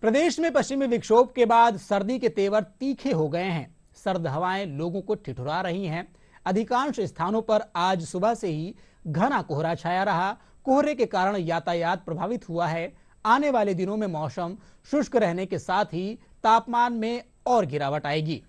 प्रदेश में पश्चिमी विक्षोभ के बाद सर्दी के तेवर तीखे हो गए हैं सर्द हवाएं लोगों को ठिठुरा रही हैं अधिकांश स्थानों पर आज सुबह से ही घना कोहरा छाया रहा कोहरे के कारण यातायात प्रभावित हुआ है आने वाले दिनों में मौसम शुष्क रहने के साथ ही तापमान में और गिरावट आएगी